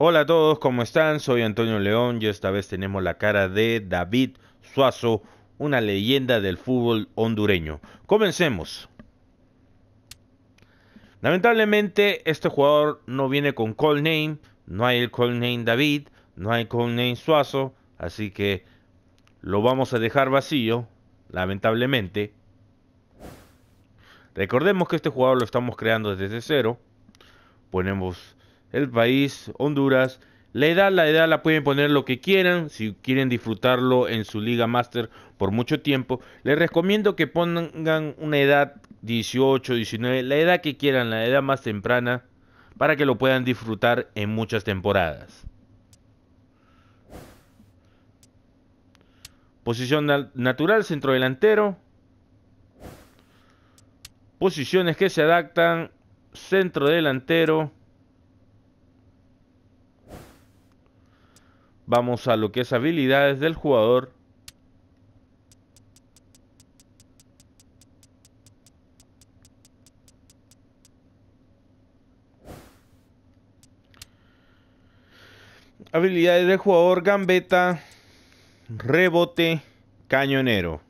Hola a todos, ¿cómo están? Soy Antonio León y esta vez tenemos la cara de David Suazo, una leyenda del fútbol hondureño. Comencemos. Lamentablemente este jugador no viene con call name, no hay el call name David, no hay call name Suazo, así que lo vamos a dejar vacío, lamentablemente. Recordemos que este jugador lo estamos creando desde cero. Ponemos el país, Honduras. La edad, la edad la pueden poner lo que quieran, si quieren disfrutarlo en su Liga Master por mucho tiempo. Les recomiendo que pongan una edad 18, 19, la edad que quieran, la edad más temprana, para que lo puedan disfrutar en muchas temporadas. Posición natural, centro delantero. Posiciones que se adaptan, centro delantero. Vamos a lo que es habilidades del jugador. Habilidades del jugador, gambeta, rebote, cañonero.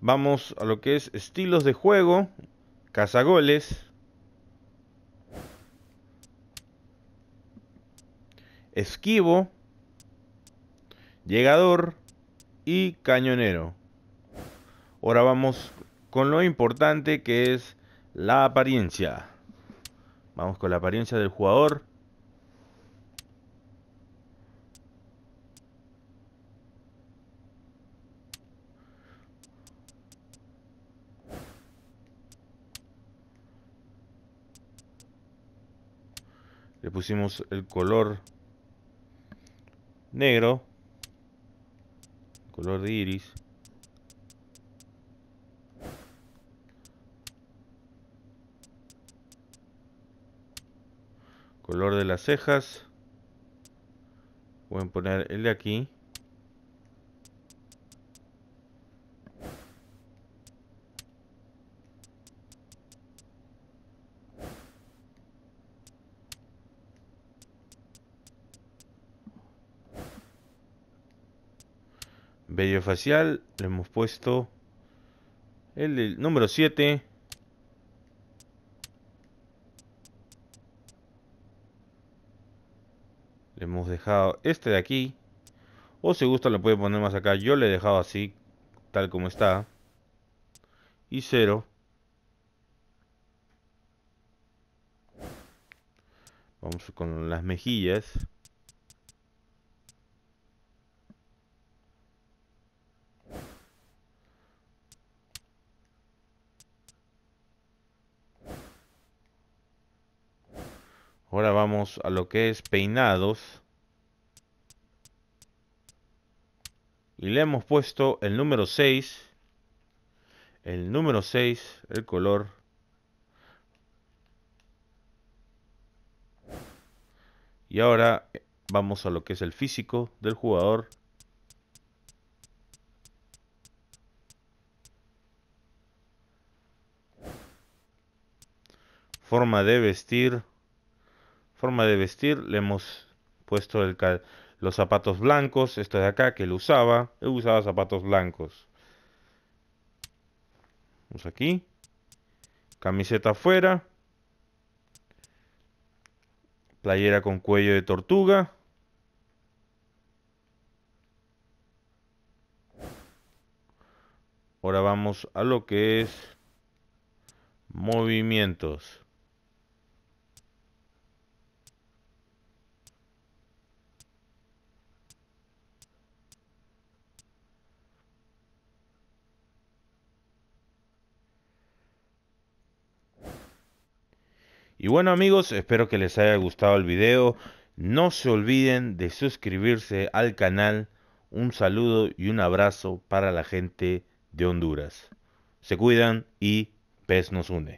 Vamos a lo que es estilos de juego, cazagoles. esquivo, llegador y cañonero. Ahora vamos con lo importante que es la apariencia. Vamos con la apariencia del jugador. Le pusimos el color negro, color de iris. Color de las cejas. Pueden poner el de aquí. Bello facial, le hemos puesto el número 7. Le hemos dejado este de aquí. O si gusta lo puede poner más acá. Yo le he dejado así, tal como está. Y 0. Vamos con las mejillas. Ahora vamos a lo que es peinados. Y le hemos puesto el número 6. El número 6, el color. Y ahora vamos a lo que es el físico del jugador. Forma de vestir forma de vestir, le hemos puesto los zapatos blancos, esto de acá que él usaba, él usaba zapatos blancos. Vamos aquí. Camiseta afuera. Playera con cuello de tortuga. Ahora vamos a lo que es movimientos. Y bueno amigos, espero que les haya gustado el video. No se olviden de suscribirse al canal. Un saludo y un abrazo para la gente de Honduras. Se cuidan y PES nos une.